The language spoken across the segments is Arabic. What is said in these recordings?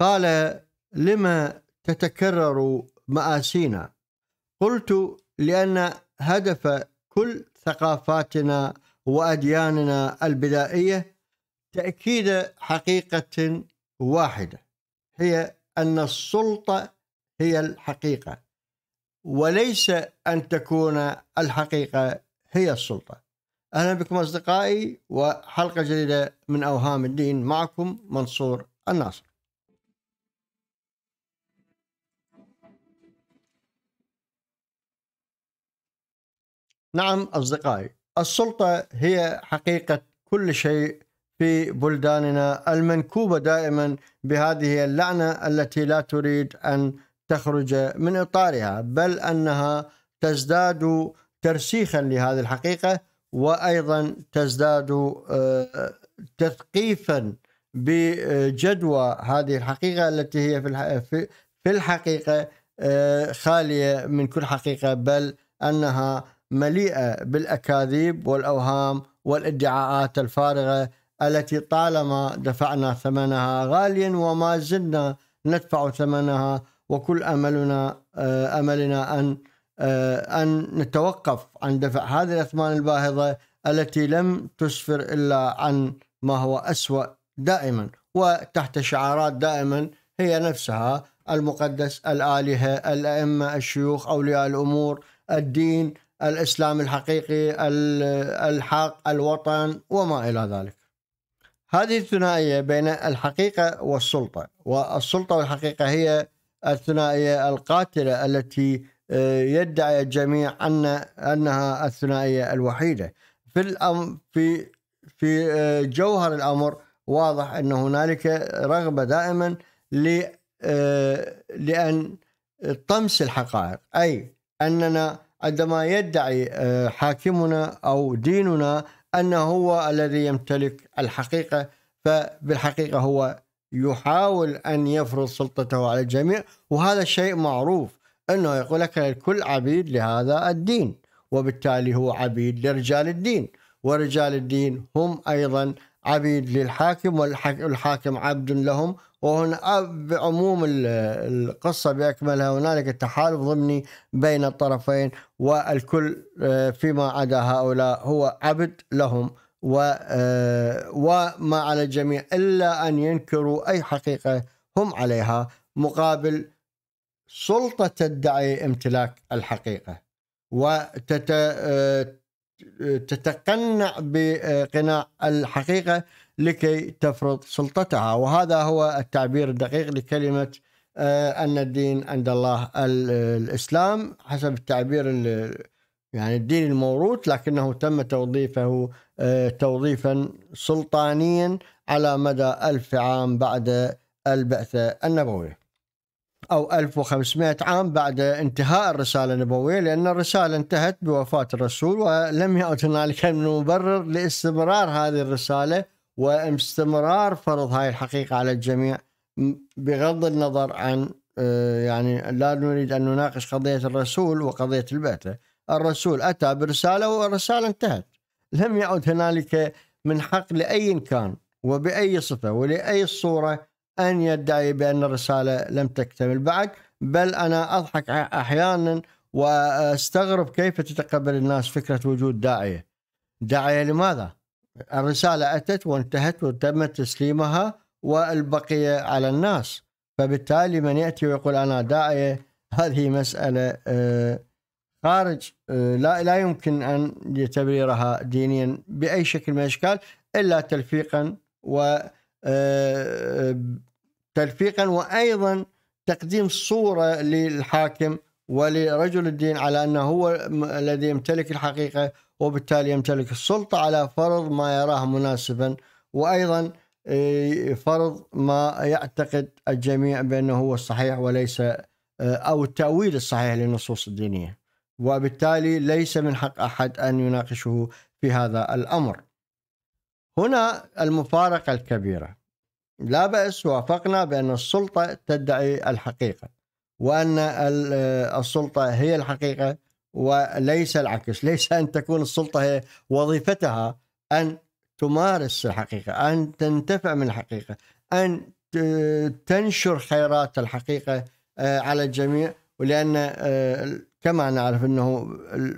قال لما تتكرر مآسينا قلت لأن هدف كل ثقافاتنا وأدياننا البدائية تأكيد حقيقة واحدة هي أن السلطة هي الحقيقة وليس أن تكون الحقيقة هي السلطة أهلا بكم أصدقائي وحلقة جديدة من أوهام الدين معكم منصور الناصر نعم أصدقائي السلطة هي حقيقة كل شيء في بلداننا المنكوبة دائما بهذه اللعنة التي لا تريد أن تخرج من إطارها بل أنها تزداد ترسيخا لهذه الحقيقة وأيضا تزداد آه، تثقيفا بجدوى هذه الحقيقة التي هي في الحقيقة آه، خالية من كل حقيقة بل أنها مليئه بالاكاذيب والاوهام والادعاءات الفارغه التي طالما دفعنا ثمنها غاليا وما زلنا ندفع ثمنها وكل املنا آه، املنا ان آه، ان نتوقف عن دفع هذه الاثمان الباهظه التي لم تسفر الا عن ما هو اسوأ دائما وتحت شعارات دائما هي نفسها المقدس الالهه الائمه الشيوخ اولياء الامور الدين الاسلام الحقيقي الحق الوطن وما الى ذلك هذه الثنائيه بين الحقيقه والسلطه والسلطه والحقيقه هي الثنائيه القاتله التي آه، يدعي الجميع ان انها الثنائيه الوحيده في في في آه، جوهر الامر واضح ان هنالك رغبه دائما آه، لان طمس الحقائق اي اننا عندما يدعي آه، حاكمنا او ديننا انه هو الذي يمتلك الحقيقه فبالحقيقه هو يحاول ان يفرض سلطته على الجميع وهذا الشيء معروف انه يقول لك الكل عبيد لهذا الدين وبالتالي هو عبيد لرجال الدين ورجال الدين هم ايضا عبيد للحاكم والحاكم عبد لهم وهنا بعموم القصة بأكملها هنالك تحالف ضمني بين الطرفين والكل آه، فيما عدا هؤلاء هو عبد لهم آه، وما على الجميع إلا أن ينكروا أي حقيقة هم عليها مقابل سلطة تدعي امتلاك الحقيقة وتت آه، تتقنع بقناع الحقيقة لكي تفرض سلطتها وهذا هو التعبير الدقيق لكلمة آه، أن الدين عند الله الإسلام حسب التعبير يعني الدين الموروث لكنه تم توظيفه آه، توظيفا سلطانيا على مدى ألف عام بعد البعثة النبوية أو 1500 عام بعد انتهاء الرسالة النبوية لأن الرسالة انتهت بوفاة الرسول ولم يعد هنالك من مبرر لاستمرار هذه الرسالة واستمرار فرض هذه الحقيقة على الجميع بغض النظر عن آه، يعني لا نريد أن نناقش قضية الرسول وقضية البيت الرسول أتى برسالة والرسالة انتهت لم يعد هنالك من حق لأي كان وبأي صفة ولأي صورة أن يدعي بأن الرسالة لم تكتمل بعد بل أنا أضحك أحيانا واستغرب كيف تتقبل الناس فكرة وجود داعية داعية لماذا؟ الرسالة أتت وانتهت وتم تسليمها والبقية على الناس فبالتالي من يأتي ويقول أنا داعية هذه مسألة آه، خارج آه، لا لا يمكن أن يتبريرها دينيا بأي شكل من الأشكال إلا تلفيقا و آه، تلفيقا وايضا تقديم صوره للحاكم ولرجل الدين على انه هو الذي يمتلك الحقيقه وبالتالي يمتلك السلطه على فرض ما يراه مناسبا وايضا آه، فرض ما يعتقد الجميع بانه هو الصحيح وليس آه، او التاويل الصحيح للنصوص الدينيه وبالتالي ليس من حق احد ان يناقشه في هذا الامر. هنا المفارقة الكبيرة لا بأس وافقنا بأن السلطة تدعي الحقيقة وأن السلطة هي الحقيقة وليس العكس ليس أن تكون السلطة هي وظيفتها أن تمارس الحقيقة أن تنتفع من الحقيقة أن تنشر خيرات الحقيقة آه، على الجميع ولأن آه، كما نعرف أنه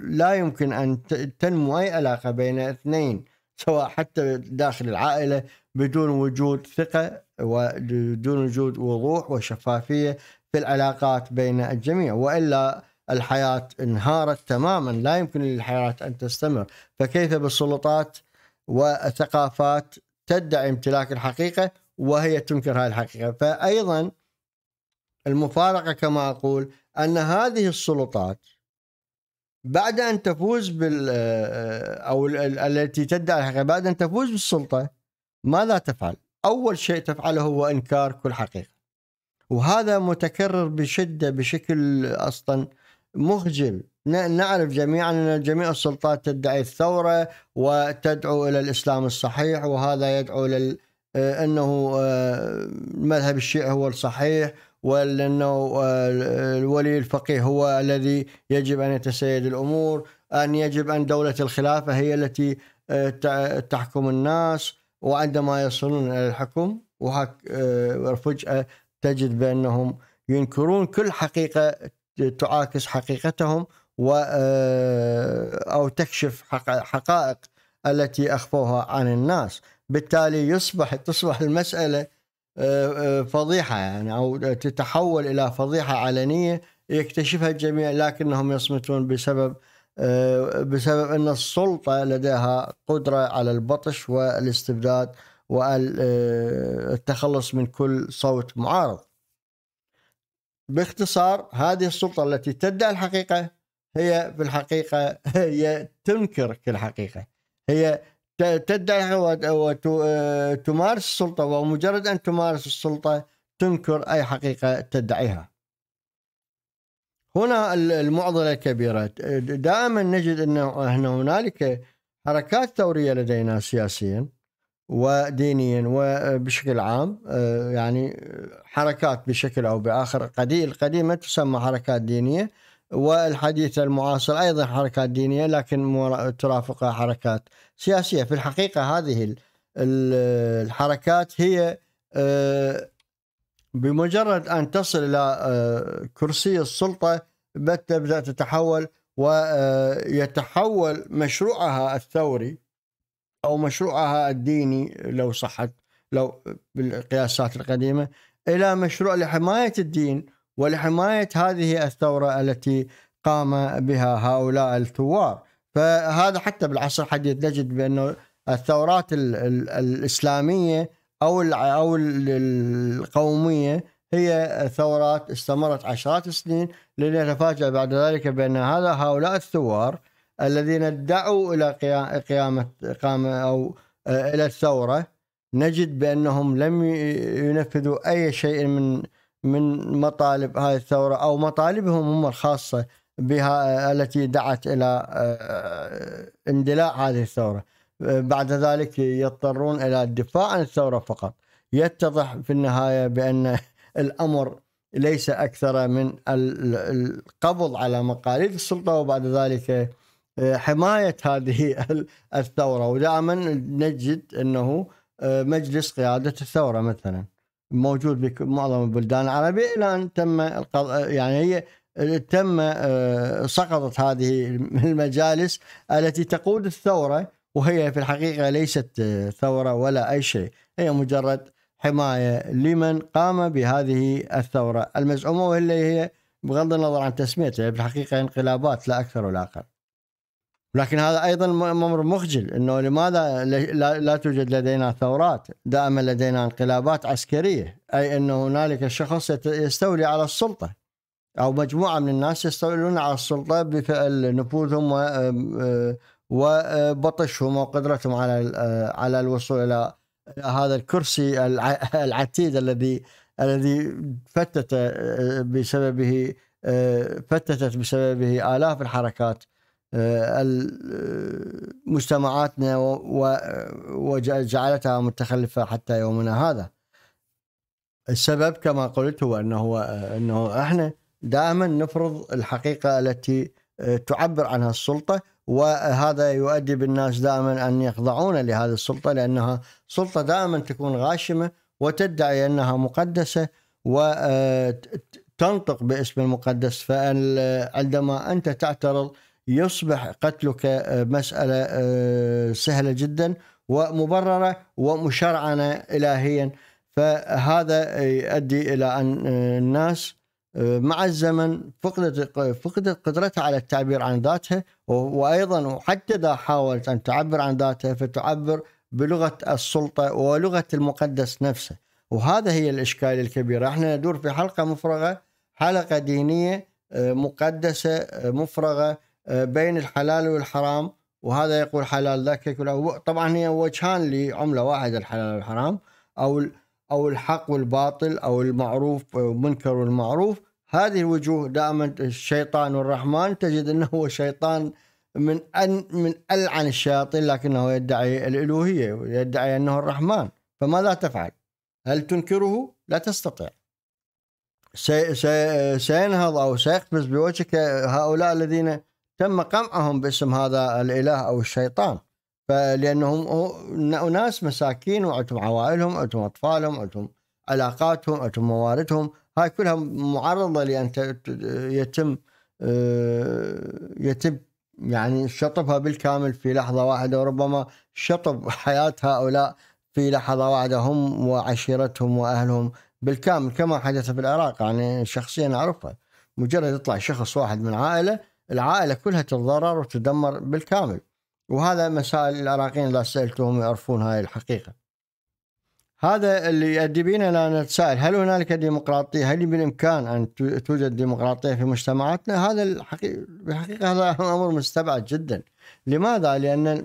لا يمكن أن تنمو أي علاقة بين اثنين سواء حتى داخل العائله بدون وجود ثقه وبدون وجود وضوح وشفافيه في العلاقات بين الجميع والا الحياه انهارت تماما لا يمكن للحياه ان تستمر فكيف بالسلطات وثقافات تدعي امتلاك الحقيقه وهي تنكر هذه الحقيقه فايضا المفارقه كما اقول ان هذه السلطات بعد ان تفوز بال آه، او التي تدعي الحقيقه بعد ان تفوز بالسلطه ماذا تفعل؟ اول شيء تفعله هو انكار كل حقيقه. وهذا متكرر بشده بشكل اصلا مخجل نعرف جميعا ان جميع السلطات تدعي الثوره وتدعو الى الاسلام الصحيح وهذا يدعو الى آه، انه المذهب آه، الشيعي هو الصحيح ولأنه آه، الولي الفقيه هو الذي يجب أن يتسيد الأمور أن يجب أن دولة الخلافة هي التي آه، تحكم الناس وعندما يصلون إلى الحكم وفجأة آه، تجد بأنهم ينكرون كل حقيقة تعاكس حقيقتهم و أو تكشف حقائق التي أخفوها عن الناس بالتالي يصبح تصبح المسألة فضيحة يعني أو تتحول إلى فضيحة علنية يكتشفها الجميع لكنهم يصمتون بسبب بسبب أن السلطة لديها قدرة على البطش والاستبداد والتخلص من كل صوت معارض باختصار هذه السلطة التي تدعي الحقيقة هي في الحقيقة هي تنكر الحقيقة هي تدعي وتمارس آه، السلطة ومجرد أن تمارس السلطة تنكر أي حقيقة تدعيها هنا المعضلة الكبيرة دائما نجد أن هنالك حركات ثورية لدينا سياسيا ودينيا وبشكل عام آه، يعني حركات بشكل أو بآخر قديم قديمة تسمى حركات دينية والحديث المعاصر أيضا حركات دينية لكن ترافقها حركات سياسية في الحقيقة هذه الحركات هي آه، بمجرد أن تصل إلى آه، كرسي السلطة تبدأ تتحول ويتحول آه، مشروعها الثوري أو مشروعها الديني لو صحت لو بالقياسات القديمة إلى مشروع لحماية الدين ولحماية هذه الثورة التي قام بها هؤلاء الثوار فهذا حتى بالعصر الحديث نجد بأنه الثورات الـ الـ الإسلامية أو الـ أو القومية هي ثورات استمرت عشرات السنين لنتفاجأ بعد ذلك بأن هذا هؤلاء الثوار الذين ادعوا إلى قيامة إقامة أو إلى الثورة نجد بأنهم لم ينفذوا أي شيء من من مطالب هذه الثورة أو مطالبهم هم الخاصة بها آه، التي دعت إلى آه، آه، اندلاع هذه الثورة بعد ذلك يضطرون إلى الدفاع عن الثورة فقط يتضح في النهاية بأن الأمر ليس أكثر من القبض على مقاليد السلطة وبعد ذلك حماية هذه الثورة ودائما نجد أنه مجلس قيادة الثورة مثلاً موجود بمعظم البلدان العربية إلى أن تم يعني هي تم آه، سقطت هذه المجالس التي تقود الثورة وهي في الحقيقة ليست آه، ثورة ولا أي شيء هي مجرد حماية لمن قام بهذه الثورة المزعومة واللي هي بغض النظر عن تسميتها في الحقيقة انقلابات لا أكثر ولا أقل لكن هذا ايضا امر مخجل انه لماذا لا توجد لدينا ثورات؟ دائما لدينا انقلابات عسكريه اي انه هنالك شخص يستولي على السلطه او مجموعه من الناس يستولون على السلطه بفعل نفوذهم أه، وبطشهم وقدرتهم على أه، على الوصول الى هذا الكرسي العتيد الذي الذي فتت أه، بسببه فتتت بسببه الاف الحركات مجتمعاتنا وجعلتها متخلفة حتى يومنا هذا السبب كما قلت هو أنه, هو أنه إحنا دائما نفرض الحقيقة التي آه، تعبر عنها السلطة وهذا يؤدي بالناس دائما أن يخضعون لهذه السلطة لأنها سلطة دائما تكون غاشمة وتدعي أنها مقدسة وتنطق آه، باسم المقدس فعندما أنت تعترض يصبح قتلك آه، مسألة آه، سهلة جدا ومبررة ومشرعنة إلهيا فهذا يؤدي إلى أن آه، الناس مع الزمن فقدت فقدت قدرتها على التعبير عن ذاتها وايضا وحتى اذا حاولت ان تعبر عن ذاتها فتعبر بلغه السلطه ولغه المقدس نفسه وهذا هي الاشكال الكبير احنا ندور في حلقه مفرغه حلقه دينيه مقدسه مفرغه آه، بين الحلال والحرام وهذا يقول حلال ذاك يقول طبعا هي وجهان لعمله واحده الحلال والحرام او او الحق والباطل او المعروف والمنكر والمعروف هذه الوجوه دائما الشيطان والرحمن تجد انه هو شيطان من أن من ألعن الشياطين لكنه يدعي الألوهية ويدعي أنه الرحمن فماذا تفعل؟ هل تنكره؟ لا تستطيع سينهض أو سيقفز بوجهك هؤلاء الذين تم قمعهم باسم هذا الاله او الشيطان فلانهم اناس مساكين وعندهم عوائلهم وعندهم اطفالهم وعندهم علاقاتهم وعندهم مواردهم هاي كلها معرضه لان يتم يتم يعني شطبها بالكامل في لحظه واحده وربما شطب حياه هؤلاء في لحظه واحده هم وعشيرتهم واهلهم بالكامل كما حدث في العراق يعني شخصيا اعرفها مجرد يطلع شخص واحد من عائله العائله كلها تتضرر وتدمر بالكامل وهذا مسائل العراقيين اذا سالتهم يعرفون هاي الحقيقه هذا اللي يؤدي بينا ان نتساءل هل هنالك ديمقراطيه؟ هل بالامكان ان توجد ديمقراطيه في مجتمعاتنا؟ هذا الحقيقه هذا امر مستبعد جدا. لماذا؟ لان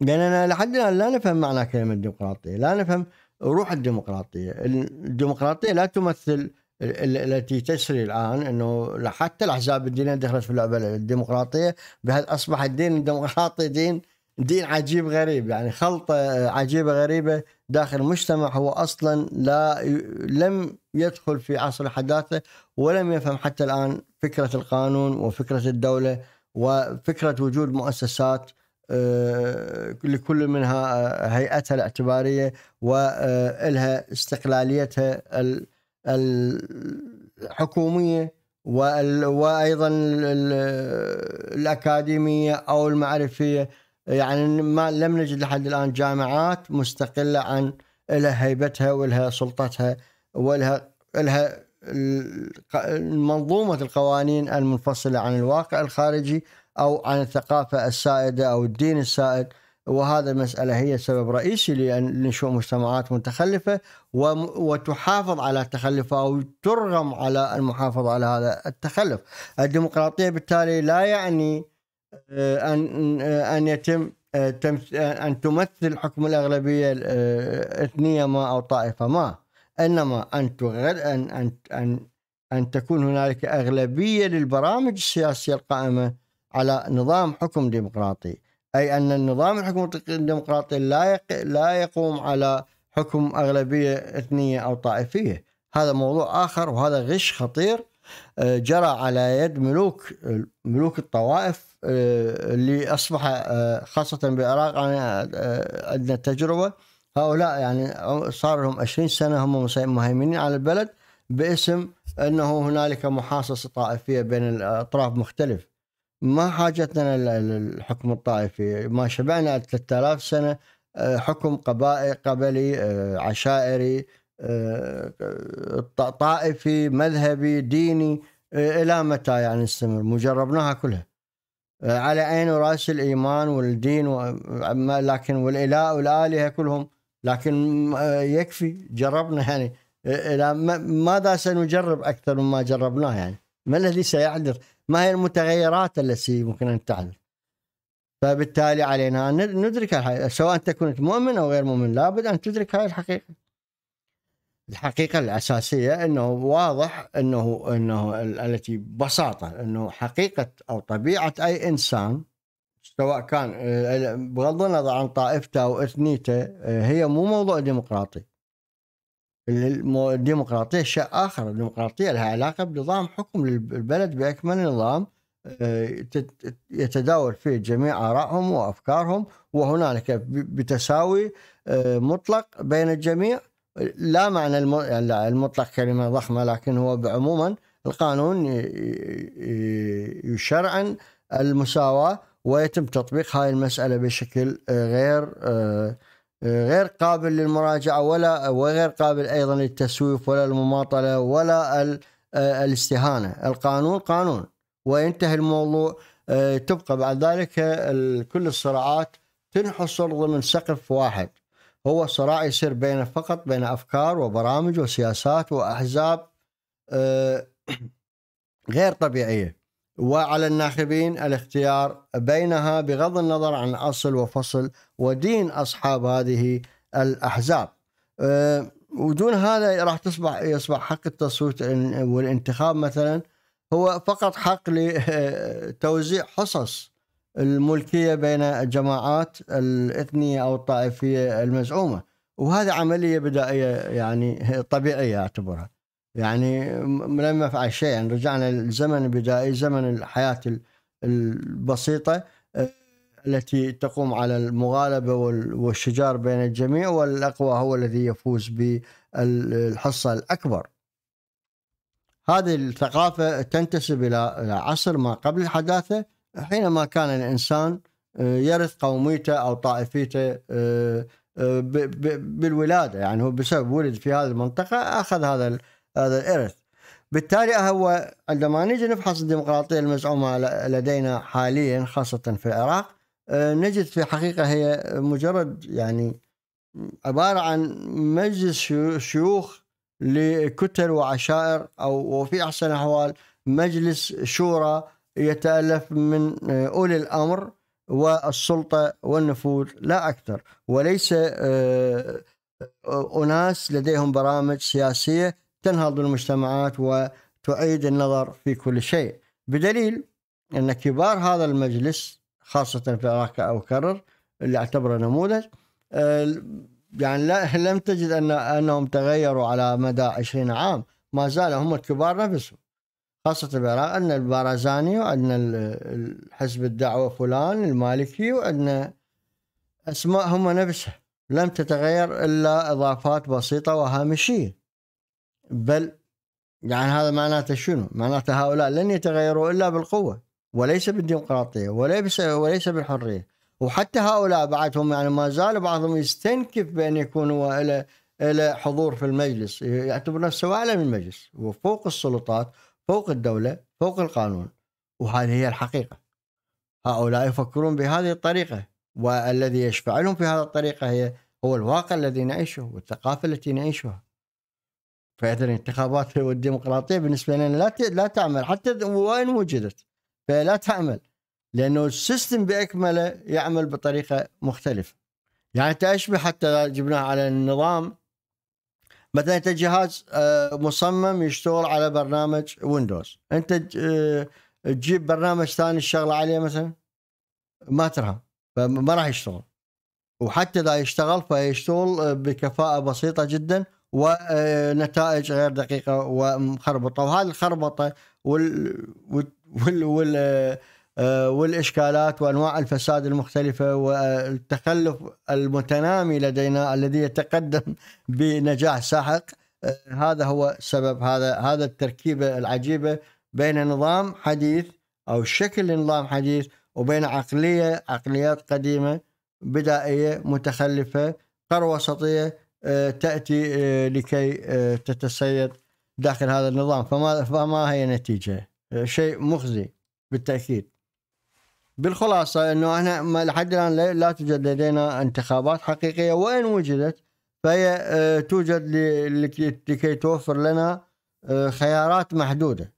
لاننا لحد الان لا نفهم معنى كلمه ديمقراطيه، لا نفهم روح الديمقراطيه، الديمقراطيه لا تمثل التي تسري الان انه حتى الاحزاب الدينيه دخلت في اللعبه الديمقراطيه بهذا اصبح الدين الديمقراطي دين دين عجيب غريب يعني خلطه عجيبه غريبه داخل المجتمع هو اصلا لا لم يدخل في عصر الحداثه ولم يفهم حتى الان فكره القانون وفكره الدوله وفكره وجود مؤسسات آه، لكل منها آه، هيئتها الاعتباريه والها آه، استقلاليتها الحكوميه وايضا الاكاديميه او المعرفيه يعني ما لم نجد لحد الان جامعات مستقله عن لها هيبتها ولها سلطتها ولها لها منظومه القوانين المنفصله عن الواقع الخارجي او عن الثقافه السائده او الدين السائد وهذا المسألة هي سبب رئيسي لنشوء مجتمعات متخلفة وتحافظ على تخلفها أو ترغم على المحافظة على هذا التخلف الديمقراطية بالتالي لا يعني آه، أن آه، أن يتم آه، أن تمثل حكم الأغلبية إثنية ما أو طائفة ما إنما أن تغل أن أن أن أن تكون هنالك أغلبية للبرامج السياسية القائمة على نظام حكم ديمقراطي أي أن النظام الحكم الديمقراطي لا يق... لا يقوم على حكم أغلبية إثنية أو طائفية هذا موضوع آخر وهذا غش خطير آه، جرى على يد ملوك ملوك الطوائف آه، اللي أصبح آه، خاصة بالعراق عندنا تجربة هؤلاء يعني صار لهم 20 سنة هم مهيمنين على البلد باسم أنه هنالك محاصصة طائفية بين الأطراف مختلفة ما حاجتنا للحكم الطائفي ما شبعنا 3000 سنة آه، حكم قبائل قبلي آه، عشائري آه، طائفي مذهبي ديني إلى متى يعني نستمر مجربناها كلها على عين وراس الإيمان والدين لكن والإله والآلهة كلهم لكن يكفي جربنا يعني إلى ماذا سنجرب أكثر مما جربناه يعني ما الذي سيحدث ما هي المتغيرات التي ممكن ان تحدث فبالتالي علينا ان ندرك الحقيقة. سواء انت كنت مؤمن او غير مؤمن لابد ان تدرك هذه الحقيقه الحقيقه الاساسيه انه واضح انه انه التي ببساطه انه حقيقه او طبيعه اي انسان سواء كان بغض النظر عن طائفته او اثنيته هي مو موضوع ديمقراطي الديمقراطية شيء آخر الديمقراطية لها علاقة بنظام حكم البلد بأكمل نظام آه، يتداول فيه جميع آرائهم وأفكارهم وهنالك بتساوي آه، مطلق بين الجميع لا معنى المطلق كلمة ضخمة لكن هو عموما القانون يشرعن المساواة ويتم تطبيق هذه المسألة بشكل آه، غير غير قابل للمراجعة ولا وغير قابل أيضا للتسويف ولا المماطلة ولا آه، الاستهانة القانون قانون وينتهي الموضوع آه، تبقى بعد ذلك آه، كل الصراعات تنحصر ضمن سقف واحد هو صراع يصير بين فقط بين أفكار وبرامج وسياسات وأحزاب غير طبيعية وعلى الناخبين الاختيار بينها بغض النظر عن اصل وفصل ودين اصحاب هذه الاحزاب. أه، ودون هذا راح تصبح يصبح حق التصويت والانتخاب مثلا هو فقط حق لتوزيع أه، حصص الملكيه بين الجماعات الاثنيه او الطائفيه المزعومه وهذه عمليه بدائيه يعني طبيعيه اعتبرها. يعني لم يفعل شيء يعني رجعنا للزمن البدائي زمن الحياة البسيطة آه، التي تقوم على المغالبة والشجار بين الجميع والأقوى هو الذي يفوز بالحصة الأكبر هذه الثقافة تنتسب إلى عصر ما قبل الحداثة حينما كان الإنسان آه، يرث قوميته أو طائفيته آه، بالولادة يعني هو بسبب ولد في هذه المنطقة أخذ هذا هذا الارث بالتالي هو عندما نجي نفحص الديمقراطيه المزعومه لدينا حاليا خاصه في العراق آه، نجد في حقيقه هي مجرد يعني عباره عن مجلس شيوخ لكتل وعشائر او وفي احسن الاحوال مجلس شورى يتالف من آه، اولي الامر والسلطه والنفوذ لا اكثر وليس آه، اناس لديهم برامج سياسيه تنهض المجتمعات وتعيد النظر في كل شيء بدليل أن كبار هذا المجلس خاصة في العراق أو كرر اللي اعتبره نموذج آه، يعني لا لم تجد أن أنهم تغيروا على مدى 20 عام ما زال هم الكبار نفسهم خاصة العراق عندنا البارزاني وعندنا الحزب الدعوة فلان المالكي وعندنا أسماء هم نفسها لم تتغير إلا إضافات بسيطة وهامشية بل يعني هذا معناته شنو؟ معناته هؤلاء لن يتغيروا الا بالقوه وليس بالديمقراطيه وليس وليس بالحريه وحتى هؤلاء بعدهم يعني ما زال بعضهم يستنكف بان يكونوا الى الى حضور في المجلس يعتبر نفسه اعلى من المجلس وفوق السلطات فوق الدوله فوق القانون وهذه هي الحقيقه هؤلاء يفكرون بهذه الطريقه والذي يشفع لهم في هذه الطريقه هي هو الواقع الذي نعيشه والثقافه التي نعيشها فاذا الانتخابات والديمقراطيه بالنسبه لنا لا لا تعمل حتى وين وجدت فلا تعمل لانه السيستم باكمله يعمل بطريقه مختلفه يعني انت اشبه حتى جبناه على النظام مثلا انت جهاز آه، مصمم يشتغل على برنامج ويندوز انت آه، تجيب برنامج ثاني الشغلة عليه مثلا ما ترهم فما راح يشتغل وحتى اذا يشتغل فيشتغل آه، بكفاءه بسيطه جدا ونتائج غير دقيقه ومخربطه وهذه الخربطه وال, وال, وال, وال والاشكالات وانواع الفساد المختلفه والتخلف المتنامي لدينا الذي يتقدم بنجاح ساحق هذا هو سبب هذا هذا التركيبه العجيبه بين نظام حديث او شكل نظام حديث وبين عقليه عقليات قديمه بدائيه متخلفه قروسطيه آه، تاتي آه، لكي آه، تتسيد داخل هذا النظام فما فما هي النتيجه؟ شيء مخزي بالتاكيد بالخلاصه انه احنا لحد الان لا توجد لدينا انتخابات حقيقيه وان وجدت فهي توجد لكي توفر لنا خيارات محدوده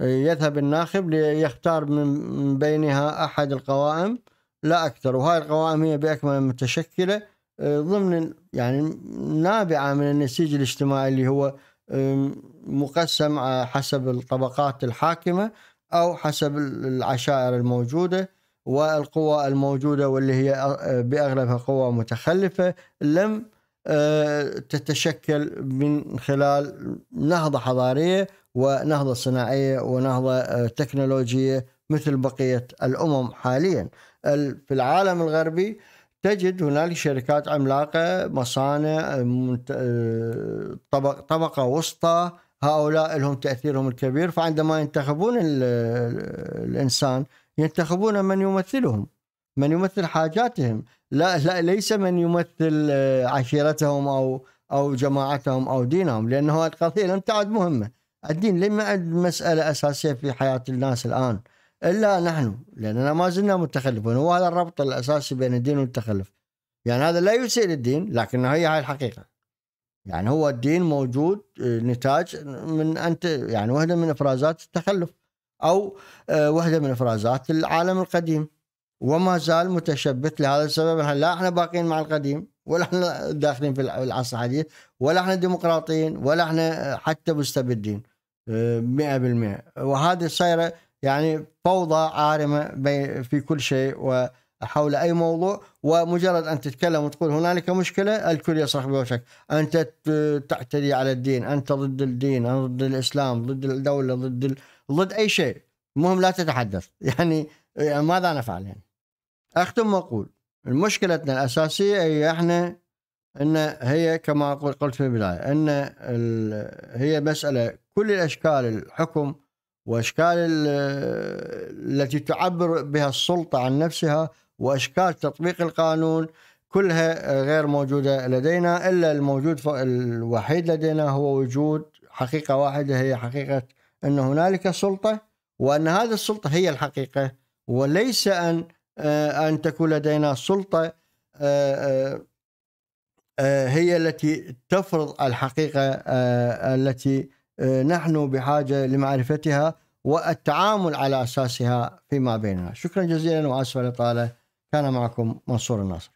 يذهب الناخب ليختار من بينها احد القوائم لا اكثر وهاي القوائم هي باكملها متشكله ضمن يعني نابعة من النسيج الاجتماعي اللي هو مقسم آه، حسب الطبقات الحاكمة أو حسب العشائر الموجودة والقوى الموجودة واللي هي آه، بأغلبها قوى متخلفة لم آه، تتشكل من خلال نهضة حضارية ونهضة صناعية ونهضة تكنولوجية مثل بقية الأمم حاليا في العالم الغربي تجد هنالك شركات عملاقه مصانع آه، طبق طبقه وسطى هؤلاء لهم تاثيرهم الكبير فعندما ينتخبون الانسان ينتخبون من يمثلهم من يمثل حاجاتهم لا, لا ليس من يمثل آه، عشيرتهم او او جماعتهم او دينهم لانه هذه القضيه لم تعد مهمه الدين لم يعد مساله اساسيه في حياه الناس الان الا نحن لاننا ما زلنا متخلفون وهذا الربط الاساسي بين الدين والتخلف يعني هذا لا يسيء للدين لكن هي هاي الحقيقه يعني هو الدين موجود آه، نتاج من انت يعني وحده من افرازات التخلف او آه، وحده من افرازات العالم القديم وما زال متشبث لهذا السبب لا احنا باقيين مع القديم ولا احنا داخلين في العصر الحديث ولا احنا ديمقراطيين ولا احنا حتى مستبدين 100% وهذه صايره يعني فوضى عارمه في كل شيء وحول اي موضوع ومجرد ان تتكلم وتقول هنالك مشكله الكل يصرخ بوشك انت تعتدي على الدين انت ضد الدين أنت ضد الاسلام ضد الدوله ضد ال... ضد اي شيء المهم لا تتحدث يعني, يعني ماذا نفعل يعني اختم واقول مشكلتنا الاساسيه هي احنا ان هي كما قلت في البدايه ان ال... هي مساله كل الاشكال الحكم واشكال التي تعبر بها السلطه عن نفسها واشكال تطبيق القانون كلها غير موجوده لدينا الا الموجود الوحيد لدينا هو وجود حقيقه واحده هي حقيقه ان هنالك سلطه وان هذه السلطه هي الحقيقه وليس ان آه، ان تكون لدينا سلطه آه، آه، هي التي تفرض الحقيقه التي آه، نحن بحاجة لمعرفتها والتعامل على أساسها فيما بيننا شكرا جزيلا وأسفل طالة كان معكم منصور الناصر